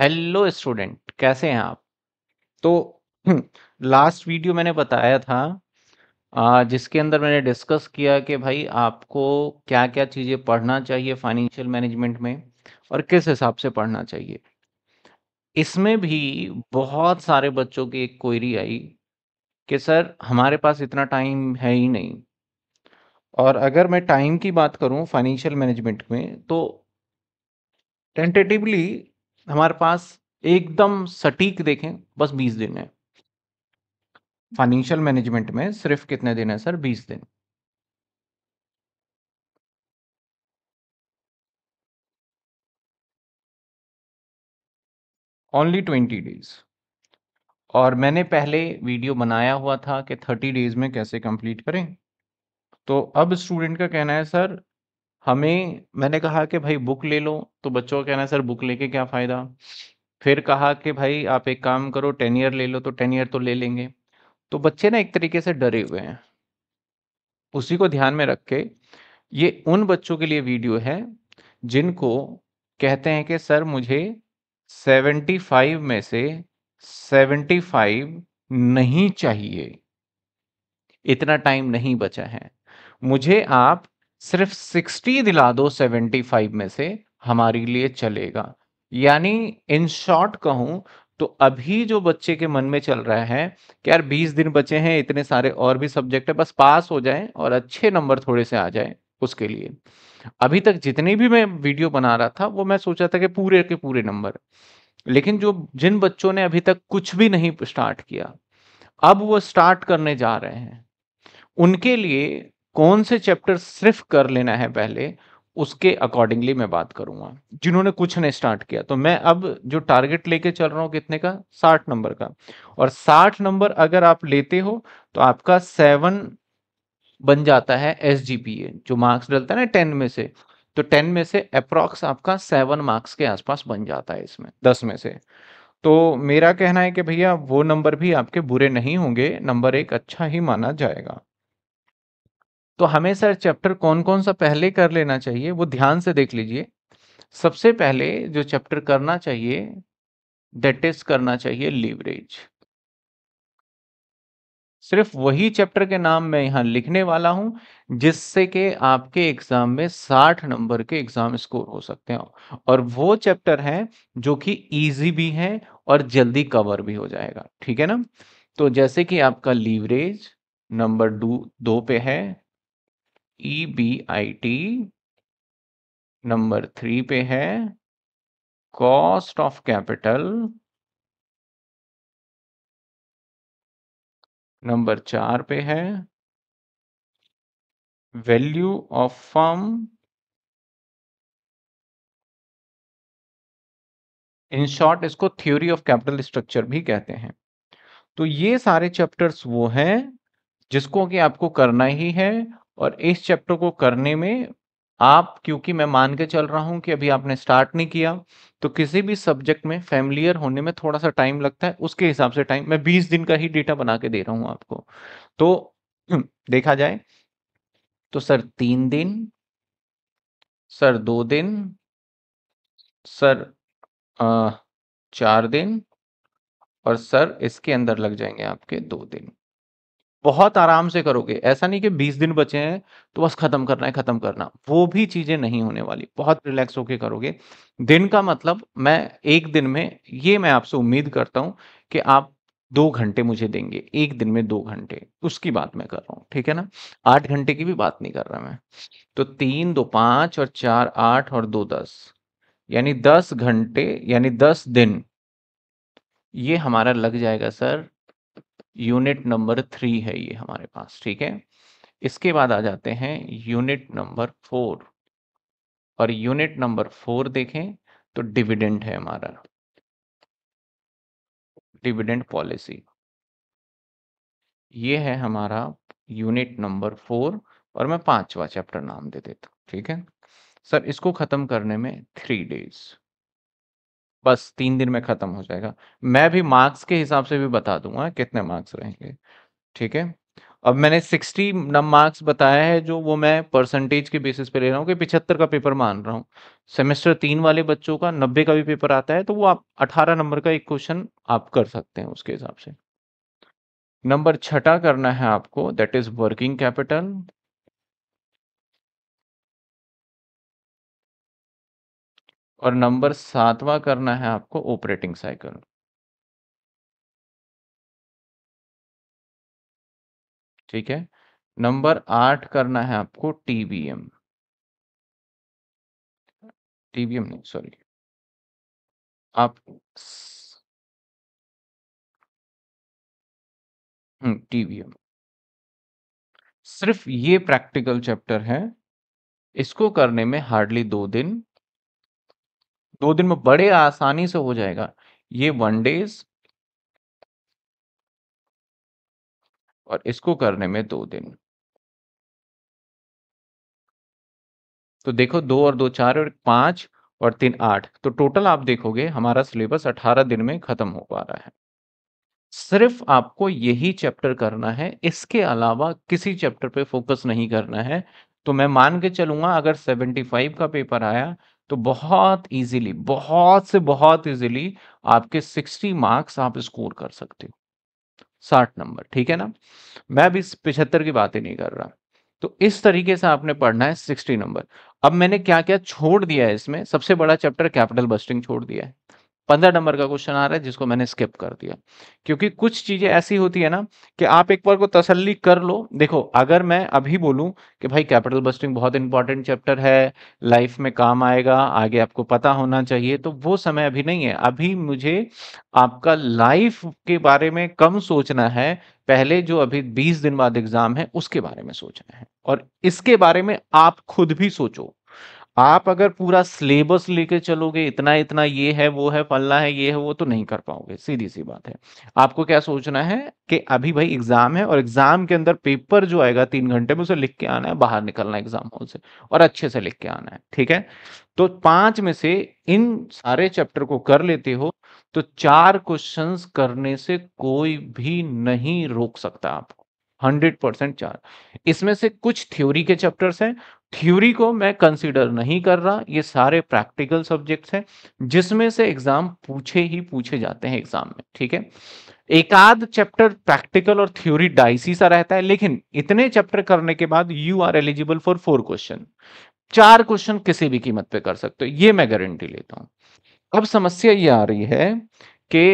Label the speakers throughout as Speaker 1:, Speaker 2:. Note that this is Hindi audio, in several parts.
Speaker 1: हेलो स्टूडेंट कैसे हैं आप तो लास्ट वीडियो मैंने बताया था जिसके अंदर मैंने डिस्कस किया कि भाई आपको क्या क्या चीज़ें पढ़ना चाहिए फाइनेंशियल मैनेजमेंट में और किस हिसाब से पढ़ना चाहिए इसमें भी बहुत सारे बच्चों की एक क्वेरी आई कि सर हमारे पास इतना टाइम है ही नहीं और अगर मैं टाइम की बात करूं फाइनेंशियल मैनेजमेंट में तो टेंटेटिवली हमारे पास एकदम सटीक देखें बस बीस दिन है फाइनेंशियल मैनेजमेंट में सिर्फ कितने दिन है सर बीस दिन ओनली ट्वेंटी डेज और मैंने पहले वीडियो बनाया हुआ था कि थर्टी डेज में कैसे कंप्लीट करें तो अब स्टूडेंट का कहना है सर हमें मैंने कहा कि भाई बुक ले लो, तो बच्चों का कहना है सर बुक लेके क्या फ़ायदा? फिर कहा कि भाई आप एक काम करो टेन ईयर ले लो, तो टेन ईयर तो ले लेंगे। तो बच्चे ना एक तरीके से डरे हुए हैं। उसी को ध्यान में रख के, ये उन बच्चों के लिए वीडियो है, जिनको कहते हैं कि सर मुझे सेवेंटी फाइव में से फाइव नहीं चाहिए। इतना टाइम नहीं बचा है। मुझे आप सिर्फ सिक्सटी दिला दो सेवेंटी फाइव में से हमारे लिए चलेगा यानी इन शॉर्ट कहूँ तो अभी जो बच्चे के मन में चल रहा है कि यार बीस दिन बचे हैं इतने सारे और भी सब्जेक्ट है बस पास हो जाए और अच्छे नंबर थोड़े से आ जाए उसके लिए अभी तक जितनी भी मैं वीडियो बना रहा था वो मैं सोचा था कि पूरे के पूरे नंबर लेकिन जो जिन बच्चों ने अभी तक कुछ भी नहीं स्टार्ट किया अब वो स्टार्ट करने जा रहे हैं उनके लिए कौन से चैप्टर सिर्फ कर लेना है पहले उसके अकॉर्डिंगली मैं बात करूंगा जिन्होंने कुछ नहीं स्टार्ट किया तो मैं अब जो टारगेट लेके चल रहा हूं कितने का साठ नंबर का और साठ नंबर अगर आप लेते हो तो आपका सेवन बन जाता है एस जो मार्क्स डलता है ना टेन में से तो टेन में से अप्रॉक्स आपका सेवन मार्क्स के आसपास बन जाता है इसमें दस में से तो मेरा कहना है कि भैया वो नंबर भी आपके बुरे नहीं होंगे नंबर एक अच्छा ही माना जाएगा तो हमें सर चैप्टर कौन कौन सा पहले कर लेना चाहिए वो ध्यान से देख लीजिए सबसे पहले जो चैप्टर करना चाहिए दैट इज करना चाहिए लीवरेज सिर्फ वही चैप्टर के नाम मैं यहां लिखने वाला हूं जिससे कि आपके एग्जाम में 60 नंबर के एग्जाम स्कोर हो सकते हैं और वो चैप्टर है जो कि इजी भी है और जल्दी कवर भी हो जाएगा ठीक है ना तो जैसे कि आपका लीवरेज नंबर दो पे है E B I T number three पे है कॉस्ट ऑफ कैपिटल नंबर चार पे है value of firm in short इसको थ्योरी ऑफ कैपिटल स्ट्रक्चर भी कहते हैं तो ये सारे चैप्टर्स वो हैं जिसको कि आपको करना ही है और इस चैप्टर को करने में आप क्योंकि मैं मान के चल रहा हूँ कि अभी आपने स्टार्ट नहीं किया तो किसी भी सब्जेक्ट में फैमिलियर होने में थोड़ा सा टाइम लगता है उसके हिसाब से टाइम मैं बीस दिन का ही डेटा बना के दे रहा हूँ आपको तो देखा जाए तो सर तीन दिन सर दो दिन सर आ, चार दिन और सर इसके अंदर लग जाएंगे आपके दो दिन बहुत आराम से करोगे ऐसा नहीं कि बीस दिन बचे हैं तो बस खत्म करना है खत्म करना वो भी चीजें नहीं होने वाली बहुत रिलैक्स होके करोगे दिन का मतलब मैं एक दिन में ये मैं आपसे उम्मीद करता हूं कि आप दो घंटे मुझे देंगे एक दिन में दो घंटे उसकी बात मैं कर रहा हूँ ठीक है ना आठ घंटे की भी बात नहीं कर रहा मैं तो तीन दो पांच और चार आठ और दो दस यानी दस घंटे यानी दस दिन ये हमारा लग जाएगा सर यूनिट नंबर थ्री है ये हमारे पास ठीक है इसके बाद आ जाते हैं यूनिट नंबर फोर और यूनिट नंबर फोर देखें तो डिविडेंड है हमारा डिविडेंड पॉलिसी ये है हमारा यूनिट नंबर फोर और मैं पांचवा चैप्टर नाम दे देता ठीक है सर इसको खत्म करने में थ्री डेज बस तीन दिन में ख़त्म हो जाएगा। मैं भी मार्क्स के हिसाब से भी बता दूंगा कितने मार्क्स रहेंगे, ठीक है? अब मैंने सिक्सटी मार्क्स बताया है जो वो मैं परसेंटेज के बेसिस पे ले रहा हूँ कि पिछहत्तर का पेपर मान रहा हूँ। सेमेस्टर तीन वाले बच्चों का नब्बे का भी पेपर आता है तो वो आप अठारह नंबर का एक क्वेश्चन आप कर सकते हैं उसके हिसाब से। नंबर छठा करना है आपको दैट इज़ वर्किंग कैपिटल। और नंबर सातवां करना है आपको ऑपरेटिंग साइकिल ठीक है नंबर आठ करना है आपको टीबीएम टीबीएम नहीं सॉरी आप टीबीएम हम्म, सिर्फ ये प्रैक्टिकल चैप्टर है इसको करने में हार्डली दो दिन दो दिन में बड़े आसानी से हो जाएगा ये वन डेज और इसको करने में दो दिन तो देखो दो और दो चार और पांच और तीन आठ तो टोटल आप देखोगे हमारा सिलेबस अठारह दिन में खत्म हो पा रहा है सिर्फ आपको यही चैप्टर करना है इसके अलावा किसी चैप्टर पे फोकस नहीं करना है तो मैं मान के चलूंगा अगर सेवेंटी फाइव का पेपर आया तो बहुत इजीली बहुत से बहुत इजीली आपके 60 मार्क्स आप स्कोर कर सकते हो 60 नंबर ठीक है ना मैं अभी पिछहत्तर की बात ही नहीं कर रहा तो इस तरीके से आपने पढ़ना है 60 नंबर अब मैंने क्या क्या छोड़ दिया है इसमें सबसे बड़ा चैप्टर कैपिटल बस्टिंग छोड़ दिया है पंद्रह नंबर का क्वेश्चन आ रहा है जिसको मैंने स्किप कर दिया क्योंकि कुछ चीजें ऐसी होती है ना कि आप एक बार को तसल्ली कर लो देखो अगर मैं अभी बोलूं कि भाई कैपिटल बस्टिंग बहुत इंपॉर्टेंट चैप्टर है लाइफ में काम आएगा आगे आपको पता होना चाहिए तो वो समय अभी नहीं है अभी मुझे आपका लाइफ के बारे में कम सोचना है पहले जो अभी बीस दिन बाद एग्जाम है उसके बारे में सोचना है और इसके बारे में आप खुद भी सोचो आप अगर पूरा सिलेबस लेके चलोगे इतना इतना ये है वो है फलना है ये है वो तो नहीं कर पाओगे सीधी सी बात है आपको क्या सोचना है कि अभी भाई एग्जाम है और एग्जाम के अंदर पेपर जो आएगा तीन घंटे में उसे लिख के आना है बाहर निकलना है एग्जाम हॉल से और अच्छे से लिख के आना है ठीक है तो पांच में से इन सारे चैप्टर को कर लेते हो तो चार क्वेश्चन करने से कोई भी नहीं रोक सकता आपको हंड्रेड परसेंट चार इसमें से कुछ थ्योरी के चैप्टर्स हैं थ्योरी को मैं कंसिडर नहीं कर रहा ये सारे प्रैक्टिकल सब्जेक्ट्स हैं जिसमें से एग्जाम पूछे ही पूछे जाते हैं एग्जाम में ठीक है एक आध चैप्टर प्रैक्टिकल और थ्योरी डाइसी सा रहता है लेकिन इतने चैप्टर करने के बाद you are eligible for four question चार क्वेश्चन किसी भी कीमत पे कर सकते हो ये मैं गारंटी लेता हूं अब समस्या ये आ रही है कि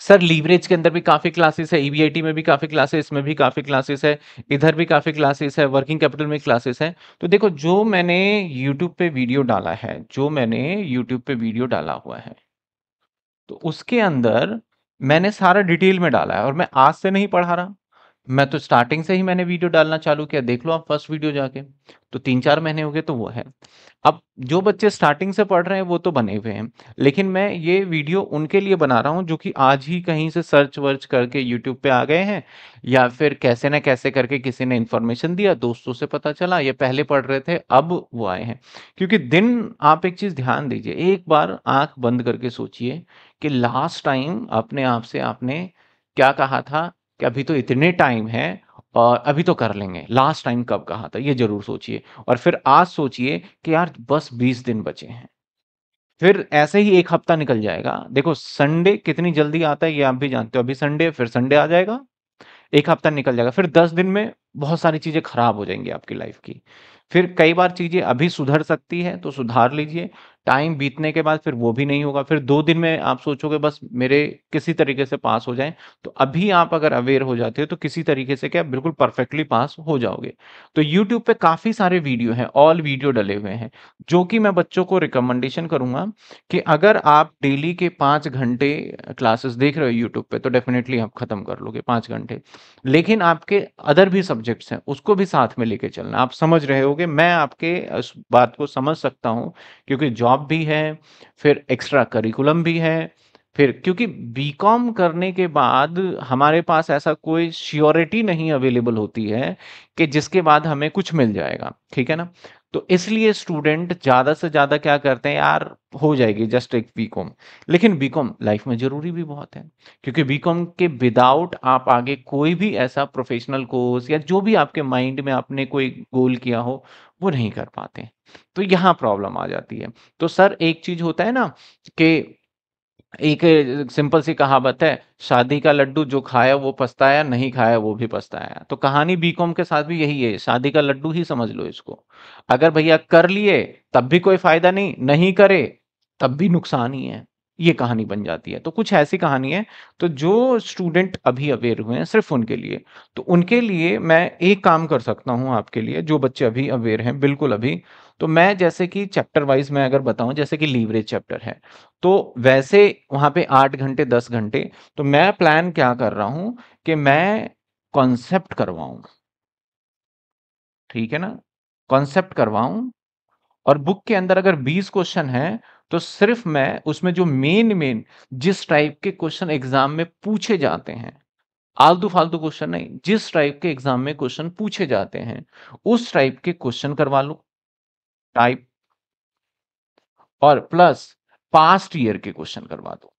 Speaker 1: सर लीवरेज के अंदर भी काफ़ी क्लासेस है ई में भी काफ़ी क्लासेस इसमें भी काफ़ी क्लासेस है इधर भी काफ़ी क्लासेस है वर्किंग कैपिटल में क्लासेस है तो देखो जो मैंने यूट्यूब पे वीडियो डाला है जो मैंने यूट्यूब पे वीडियो डाला हुआ है तो उसके अंदर मैंने सारा डिटेल में डाला है और मैं आज से नहीं पढ़ा रहा मैं तो स्टार्टिंग से ही मैंने वीडियो डालना चालू किया देख लो आप फर्स्ट वीडियो जाके तो तीन चार महीने हो गए तो वो है अब जो बच्चे स्टार्टिंग से पढ़ रहे हैं वो तो बने हुए हैं लेकिन मैं ये वीडियो उनके लिए बना रहा हूँ जो कि आज ही कहीं से सर्च वर्च करके यूट्यूब पे आ गए हैं या फिर कैसे ना कैसे करके किसी ने इन्फॉर्मेशन दिया दोस्तों से पता चला ये पहले पढ़ रहे थे अब वो आए हैं क्योंकि दिन आप एक चीज़ ध्यान दीजिए एक बार आँख बंद करके सोचिए कि लास्ट टाइम अपने आप से आपने क्या कहा था कि अभी तो इतने टाइम है और अभी तो कर लेंगे लास्ट टाइम कब कहा था ये जरूर सोचिए और फिर आज सोचिए कि यार बस बीस दिन बचे हैं फिर ऐसे ही एक हफ्ता निकल जाएगा देखो संडे कितनी जल्दी आता है ये आप भी जानते हो अभी संडे फिर संडे आ जाएगा एक हफ्ता निकल जाएगा फिर दस दिन में बहुत सारी चीज़ें खराब हो जाएंगी आपकी लाइफ की फिर कई बार चीज़ें अभी सुधर सकती है तो सुधार लीजिए टाइम बीतने के बाद फिर वो भी नहीं होगा फिर दो दिन में आप सोचोगे बस मेरे किसी तरीके से पास हो जाए तो अभी आप अगर अवेयर हो जाते हो तो किसी तरीके से क्या बिल्कुल परफेक्टली पास हो जाओगे तो यूट्यूब पे काफ़ी सारे वीडियो हैं ऑल वीडियो डले हुए हैं जो कि मैं बच्चों को रिकमेंडेशन करूंगा कि अगर आप डेली के पांच घंटे क्लासेस देख रहे हो यूट्यूब पे तो डेफिनेटली आप ख़त्म कर लोगे पांच घंटे लेकिन आपके अदर भी सब्जेक्ट्स हैं उसको भी साथ में लेके चलना आप समझ रहे होगे मैं आपके बात को समझ सकता हूँ क्योंकि जॉब जॉब भी है फिर एक्स्ट्रा करिकुलम भी है फिर क्योंकि बीकॉम करने के बाद हमारे पास ऐसा कोई श्योरिटी नहीं अवेलेबल होती है कि जिसके बाद हमें कुछ मिल जाएगा ठीक है ना तो इसलिए स्टूडेंट ज़्यादा से ज़्यादा क्या करते हैं यार हो जाएगी जस्ट एक बीकॉम लेकिन बी कॉम लाइफ में ज़रूरी भी बहुत है क्योंकि बी कॉम के विदाउट आप आगे कोई भी ऐसा प्रोफेशनल कोर्स या जो भी आपके माइंड में आपने कोई गोल किया हो वो नहीं कर पाते तो यहाँ प्रॉब्लम आ जाती है तो सर एक चीज़ होता है ना कि एक सिंपल सी कहावत है शादी का लड्डू जो खाया वो पछताया नहीं खाया वो भी पछताया तो कहानी बीकॉम के साथ भी यही है शादी का लड्डू ही समझ लो इसको अगर भैया कर लिए तब भी कोई फायदा नहीं नहीं करे तब भी नुकसान ही है ये कहानी बन जाती है तो कुछ ऐसी कहानी है तो जो स्टूडेंट अभी अवेयर हुए हैं सिर्फ उनके लिए तो उनके लिए मैं एक काम कर सकता हूं आपके लिए जो बच्चे अभी अवेयर हैं बिल्कुल अभी तो मैं जैसे कि चैप्टर वाइज मैं अगर बताऊं जैसे कि लीवरेज चैप्टर है तो वैसे वहां पे आठ घंटे दस घंटे तो मैं प्लान क्या कर रहा हूं कि मैं कॉन्सेप्ट करवाऊँ ठीक है ना कॉन्सेप्ट करवाऊ और बुक के अंदर अगर बीस क्वेश्चन है तो सिर्फ मैं उसमें जो मेन मेन जिस टाइप के क्वेश्चन एग्जाम में पूछे जाते हैं आलतू फालतू क्वेश्चन नहीं जिस टाइप के एग्जाम में क्वेश्चन पूछे जाते हैं उस टाइप के क्वेश्चन करवा लो टाइप और प्लस पास्ट ईयर के क्वेश्चन करवा दो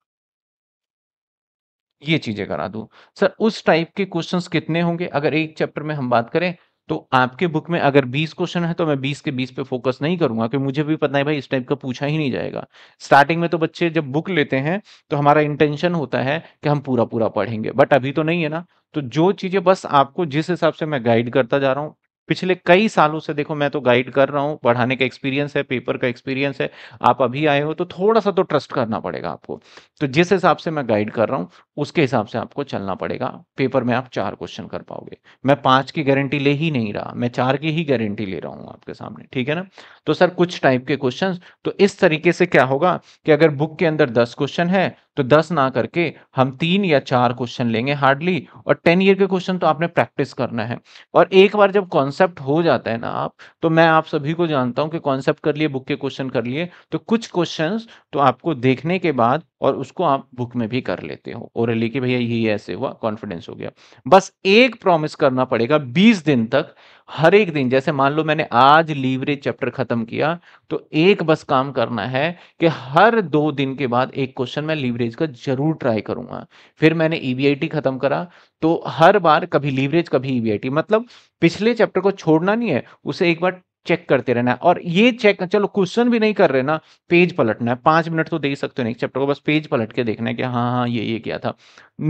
Speaker 1: ये चीजें करा दो सर उस टाइप के क्वेश्चंस कितने होंगे अगर एक चैप्टर में हम बात करें तो आपके बुक में अगर 20 क्वेश्चन है तो मैं 20 के 20 पे फोकस नहीं करूंगा क्योंकि मुझे भी पता है भाई इस टाइप का पूछा ही नहीं जाएगा स्टार्टिंग में तो बच्चे जब बुक लेते हैं तो हमारा इंटेंशन होता है कि हम पूरा पूरा पढ़ेंगे बट अभी तो नहीं है ना तो जो चीज़ें बस आपको जिस हिसाब से मैं गाइड करता जा रहा हूँ पिछले कई सालों से देखो मैं तो गाइड कर रहा हूँ पढ़ाने का एक्सपीरियंस है पेपर का एक्सपीरियंस है आप अभी आए हो तो थोड़ा सा तो ट्रस्ट करना पड़ेगा आपको तो जिस हिसाब से मैं गाइड कर रहा हूँ उसके हिसाब से आपको चलना पड़ेगा पेपर में आप चार क्वेश्चन कर पाओगे मैं पांच की गारंटी ले ही नहीं रहा मैं चार की ही गारंटी ले रहा हूँ आपके सामने ठीक है ना तो सर कुछ टाइप के क्वेश्चन तो इस तरीके से क्या होगा कि अगर बुक के अंदर दस क्वेश्चन है तो दस ना करके हम तीन या चार क्वेश्चन लेंगे हार्डली और टेन ईयर के क्वेश्चन तो आपने प्रैक्टिस करना है और एक बार जब कॉन्स कॉन्सेप्ट हो जाता है ना आप तो मैं आप सभी को जानता हूं कि कॉन्सेप्ट कर लिए बुक के क्वेश्चन कर लिए तो कुछ क्वेश्चन तो आपको देखने के बाद और उसको आप बुक में भी कर लेते हो और लिखे भैया ये ऐसे हुआ कॉन्फिडेंस हो गया बस एक प्रॉमिस करना पड़ेगा बीस दिन तक हर एक दिन जैसे मान लो मैंने आज लीवरेज चैप्टर खत्म किया तो एक बस काम करना है कि हर दो दिन के बाद एक क्वेश्चन मैं लीवरेज का जरूर ट्राई करूंगा फिर मैंने ईवीआईटी e खत्म करा तो हर बार कभी लीवरेज कभी ईवीआईटी e मतलब पिछले चैप्टर को छोड़ना नहीं है उसे एक बार चेक करते रहना है और ये चेक चलो क्वेश्चन भी नहीं कर रहे ना पेज पलटना है पांच मिनट तो दे सकते हो नहीं चैप्टर को बस पेज पलट के देखना है कि हाँ हाँ ये ये क्या था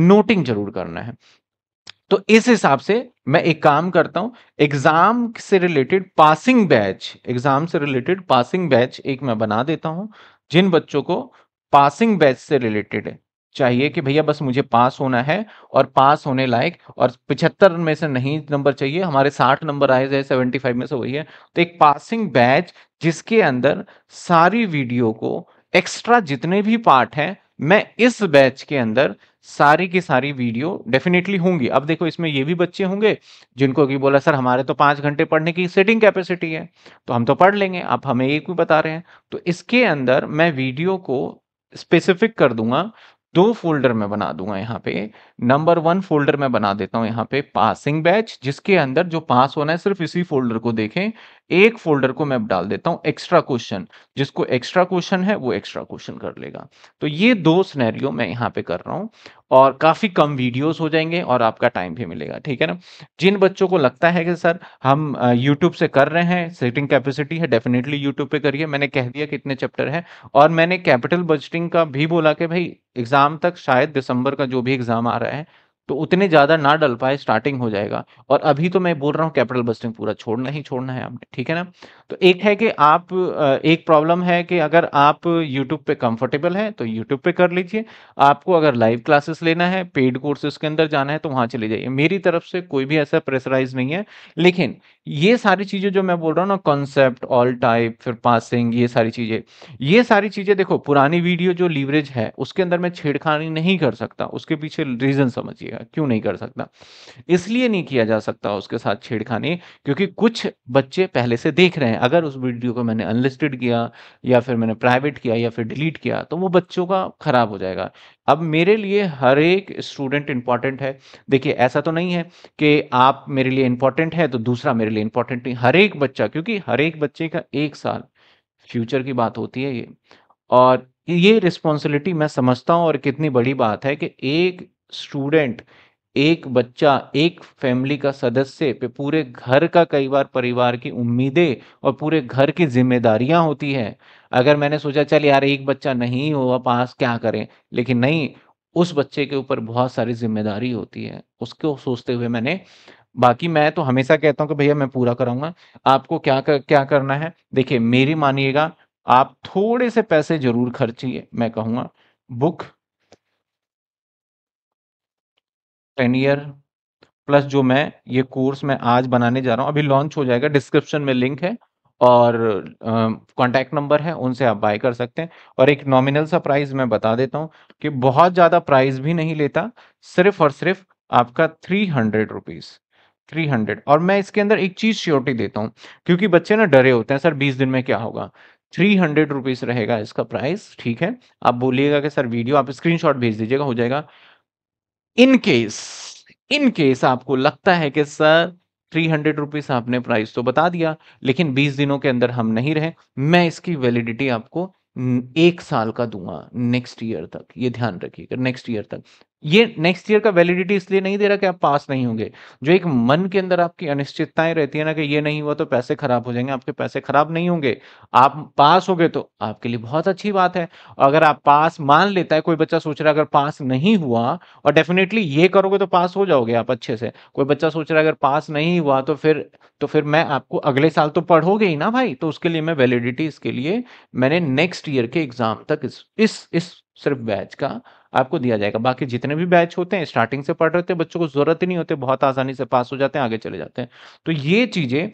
Speaker 1: नोटिंग जरूर करना है तो इस हिसाब से मैं एक काम करता हूं एग्जाम से रिलेटेड पासिंग बैच एग्जाम से रिलेटेड पासिंग बैच एक मैं बना देता हूं जिन बच्चों को पासिंग बैच से रिलेटेड चाहिए कि भैया बस मुझे पास होना है और पास होने लायक और पिछहत्तर में से नहीं नंबर चाहिए हमारे साठ नंबर आए जाए सेवेंटी फाइव में से वही है तो एक पासिंग बैच जिसके अंदर सारी वीडियो को एक्स्ट्रा जितने भी पार्ट हैं मैं इस बैच के अंदर सारी की सारी वीडियो डेफिनेटली होंगी अब देखो इसमें ये भी बच्चे होंगे जिनको कि बोला सर हमारे तो पाँच घंटे पढ़ने की सेटिंग कैपेसिटी है तो हम तो पढ़ लेंगे आप हमें एक भी बता रहे हैं तो इसके अंदर मैं वीडियो को स्पेसिफिक कर दूंगा दो फोल्डर में बना दूंगा यहाँ पे नंबर वन फोल्डर में बना देता हूँ यहाँ पे पासिंग बैच जिसके अंदर जो पास होना है सिर्फ इसी फोल्डर को देखें एक फोल्डर को मैं डाल देता हूँ एक्स्ट्रा क्वेश्चन जिसको एक्स्ट्रा क्वेश्चन है वो एक्स्ट्रा क्वेश्चन कर लेगा तो ये दो स्नैरियो मैं यहाँ पे कर रहा हूँ और काफ़ी कम वीडियोस हो जाएंगे और आपका टाइम भी मिलेगा ठीक है ना जिन बच्चों को लगता है कि सर हम यूट्यूब से कर रहे हैं सेटिंग कैपेसिटी है डेफिनेटली यूट्यूब पे करिए मैंने कह दिया कितने चैप्टर है और मैंने कैपिटल बजटिंग का भी बोला कि भाई एग्ज़ाम तक शायद दिसंबर का जो भी एग्ज़ाम आ रहा है तो उतने ज़्यादा ना डल पाए स्टार्टिंग हो जाएगा और अभी तो मैं बोल रहा हूँ कैपिटल बस्टिंग पूरा छोड़ना ही छोड़ना है आपने ठीक है ना तो एक है कि आप एक प्रॉब्लम है कि अगर आप यूट्यूब पे कंफर्टेबल हैं तो यूट्यूब पे कर लीजिए आपको अगर लाइव क्लासेस लेना है पेड कोर्सेज के अंदर जाना है तो वहाँ चले जाइए मेरी तरफ से कोई भी ऐसा प्रेशराइज नहीं है लेकिन ये सारी चीज़ें जो मैं बोल रहा हूँ ना कॉन्सेप्ट ऑल टाइप फिर पासिंग ये सारी चीज़ें ये सारी चीज़ें देखो पुरानी वीडियो जो लीवरेज है उसके अंदर मैं छेड़खानी नहीं कर सकता उसके पीछे रीज़न समझिएगा क्यों नहीं कर सकता इसलिए नहीं किया जा सकता उसके साथ छेड़खानी क्योंकि कुछ बच्चे पहले से देख रहे हैं अगर उस वीडियो को मैंने अनलिस्टेड किया या फिर मैंने प्राइवेट किया या फिर डिलीट किया तो वो बच्चों का ख़राब हो जाएगा अब मेरे लिए हर एक स्टूडेंट इंपॉर्टेंट है देखिए ऐसा तो नहीं है कि आप मेरे लिए इंपॉर्टेंट है तो दूसरा मेरे लिए इंपॉर्टेंट नहीं हर एक बच्चा क्योंकि हर एक बच्चे का एक साल फ्यूचर की बात होती है ये और ये रिस्पॉन्सिबिलिटी मैं समझता हूँ और कितनी बड़ी बात है कि एक स्टूडेंट एक बच्चा एक फैमिली का सदस्य पे पूरे घर का कई बार परिवार की उम्मीदें और पूरे घर की जिम्मेदारियां होती है अगर मैंने सोचा चल यार एक बच्चा नहीं हुआ पास क्या करें लेकिन नहीं उस बच्चे के ऊपर बहुत सारी जिम्मेदारी होती है उसको सोचते हुए मैंने बाकी मैं तो हमेशा कहता हूँ कि भैया मैं पूरा कराऊंगा आपको क्या कर, क्या करना है देखिए मेरी मानिएगा आप थोड़े से पैसे जरूर खर्चिए मैं कहूँगा बुक टेन ईयर प्लस जो मैं ये कोर्स मैं आज बनाने जा रहा हूँ अभी लॉन्च हो जाएगा डिस्क्रिप्शन में लिंक है और कांटेक्ट नंबर है उनसे आप बाय कर सकते हैं और एक नॉमिनल सा प्राइस मैं बता देता हूँ कि बहुत ज़्यादा प्राइस भी नहीं लेता सिर्फ और सिर्फ आपका three hundred rupees three hundred और मैं इसके अंदर एक चीज़ श्योरिटी देता हूँ क्योंकि बच्चे ना डरे होते हैं सर बीस दिन में क्या होगा थ्री हंड्रेड रुपीज़ रहेगा इसका प्राइस ठीक है आप बोलिएगा कि सर वीडियो आप स्क्रीनशॉट भेज दीजिएगा हो जाएगा इन केस इन केस आपको लगता है कि सर थ्री हंड्रेड रुपीज आपने प्राइस तो बता दिया लेकिन बीस दिनों के अंदर हम नहीं रहे मैं इसकी वैलिडिटी आपको एक साल का दूंगा नेक्स्ट ईयर तक ये ध्यान रखिएगा नेक्स्ट ईयर तक ये नेक्स्ट ईयर का वैलिडिटी इसलिए नहीं दे रहा कि आप पास नहीं होंगे जो एक मन के अंदर आपकी अनिश्चितताएं रहती है ना कि ये नहीं हुआ तो पैसे खराब हो जाएंगे आपके पैसे खराब नहीं होंगे आप पास हो गए तो आपके लिए बहुत अच्छी बात है अगर आप पास मान लेता है कोई बच्चा सोच रहा है अगर पास नहीं हुआ और डेफिनेटली ये करोगे तो पास हो जाओगे आप अच्छे से कोई बच्चा सोच रहा है अगर पास नहीं हुआ तो फिर तो फिर मैं आपको अगले साल तो पढ़ोगे ही ना भाई तो उसके लिए मैं वैलिडिटी इसके लिए मैंने नेक्स्ट ईयर के एग्जाम तक इस, इस सिर्फ बैच का आपको दिया जाएगा बाकी जितने भी बैच होते हैं स्टार्टिंग से पढ़ रहे होते हैं बच्चों को जरूरत ही नहीं होती बहुत आसानी से पास हो जाते हैं आगे चले जाते हैं तो ये चीज़ें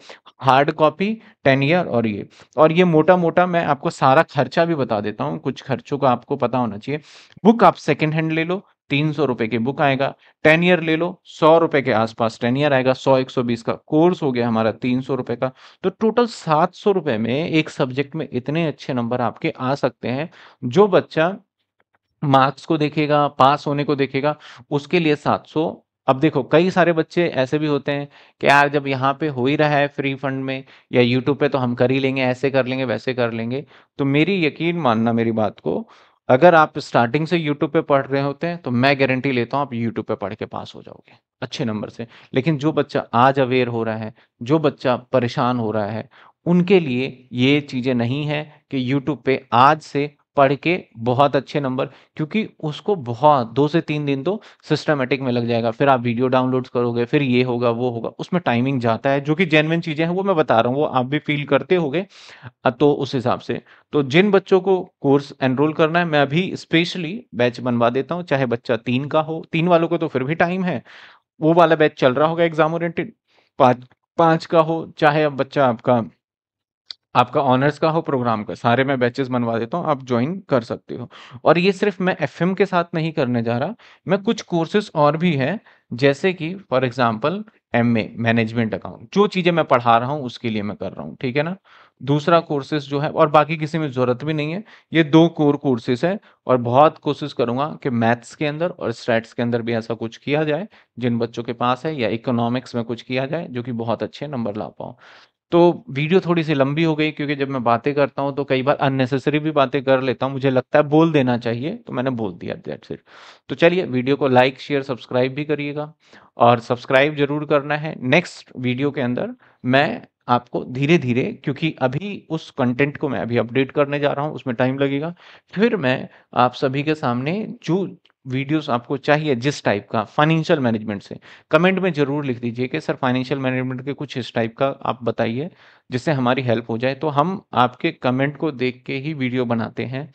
Speaker 1: हार्ड कॉपी टेन ईयर और ये और ये मोटा मोटा मैं आपको सारा खर्चा भी बता देता हूँ कुछ खर्चों का आपको पता होना चाहिए बुक आप सेकेंड हैंड ले लो तीन सौ रुपए की बुक आएगा टेन ईयर ले लो सौ रुपए के आसपास टेन ईयर आएगा सौ एक सौ बीस का कोर्स हो गया हमारा तीन सौ रुपए का तो टोटल सात सौ रुपए में एक सब्जेक्ट में इतने अच्छे नंबर आपके आ सकते हैं जो बच्चा मार्क्स को देखेगा पास होने को देखेगा उसके लिए 700 अब देखो कई सारे बच्चे ऐसे भी होते हैं कि यार जब यहाँ पे हो ही रहा है फ्री फंड में या यूट्यूब पे तो हम कर ही लेंगे ऐसे कर लेंगे वैसे कर लेंगे तो मेरी यकीन मानना मेरी बात को अगर आप स्टार्टिंग से यूट्यूब पे पढ़ रहे होते हैं तो मैं गारंटी लेता हूँ आप यूट्यूब पे पढ़ के पास हो जाओगे अच्छे नंबर से लेकिन जो बच्चा आज अवेयर हो रहा है जो बच्चा परेशान हो रहा है उनके लिए ये चीज़ें नहीं है कि यूट्यूब पे आज से पढ़ के बहुत अच्छे नंबर क्योंकि उसको बहुत दो से तीन दिन तो सिस्टमेटिक में लग जाएगा फिर आप वीडियो डाउनलोड करोगे फिर ये होगा वो होगा उसमें टाइमिंग जाता है जो कि जेनविन चीज़ें हैं वो मैं बता रहा हूँ वो आप भी फील करते होगे तो उस हिसाब से तो जिन बच्चों को कोर्स एनरोल करना है मैं अभी स्पेशली बैच बनवा देता हूँ चाहे बच्चा तीन का हो तीन वालों को तो फिर भी टाइम है वो वाला बैच चल रहा होगा एग्जाम ओरिएंटेड पाँच पाँच का हो चाहे अब बच्चा आपका आपका ऑनर्स का हो प्रोग्राम का सारे मैं बैचेस बनवा देता हूँ आप ज्वाइन कर सकते हो और ये सिर्फ मैं एफ के साथ नहीं करने जा रहा मैं कुछ कोर्सेज और भी हैं जैसे कि for example M management account जो चीज़ें मैं पढ़ा रहा हूँ उसके लिए मैं कर रहा हूँ ठीक है ना दूसरा कोर्सेज जो है और बाकी किसी में ज़रूरत भी नहीं है ये दो कोर कोर्सेज है और बहुत कोशिश करूँगा कि मैथ्स के अंदर और स्टैट्स के अंदर भी ऐसा कुछ किया जाए जिन बच्चों के पास है या इकोनॉमिक्स में कुछ किया जाए जो कि बहुत अच्छे नंबर ला पाऊँ तो वीडियो थोड़ी सी लंबी हो गई क्योंकि जब मैं बातें करता हूँ तो कई बार अननेसेसरी भी बातें कर लेता हूँ मुझे लगता है बोल देना चाहिए तो मैंने बोल दिया दैट्स इट तो चलिए वीडियो को लाइक शेयर सब्सक्राइब भी करिएगा और सब्सक्राइब जरूर करना है नेक्स्ट वीडियो के अंदर मैं आपको धीरे धीरे क्योंकि अभी उस कंटेंट को मैं अभी अपडेट करने जा रहा हूँ उसमें टाइम लगेगा फिर मैं आप सभी के सामने जो वीडियोस आपको चाहिए जिस टाइप का फाइनेंशियल मैनेजमेंट से कमेंट में जरूर लिख दीजिए कि सर फाइनेंशियल मैनेजमेंट के कुछ इस टाइप का आप बताइए जिससे हमारी हेल्प हो जाए तो हम आपके कमेंट को देख के ही वीडियो बनाते हैं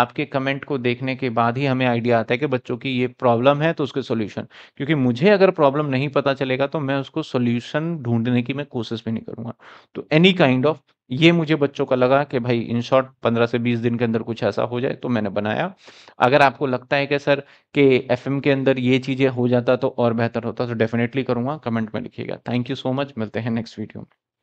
Speaker 1: आपके कमेंट को देखने के बाद ही हमें आइडिया आता है कि बच्चों की ये प्रॉब्लम है तो उसके सोल्यूशन क्योंकि मुझे अगर प्रॉब्लम नहीं पता चलेगा तो मैं उसको सोल्यूशन ढूंढने की मैं कोशिश भी नहीं करूँगा तो एनी काइंड ऑफ ये मुझे बच्चों का लगा कि भाई इन शॉर्ट पंद्रह से बीस दिन के अंदर कुछ ऐसा हो जाए तो मैंने बनाया अगर आपको लगता है कि सर कि एफ के अंदर ये चीज़ें हो जाता तो और बेहतर होता तो डेफिनेटली करूँगा कमेंट में लिखिएगा थैंक यू सो मच मिलते हैं नेक्स्ट वीडियो में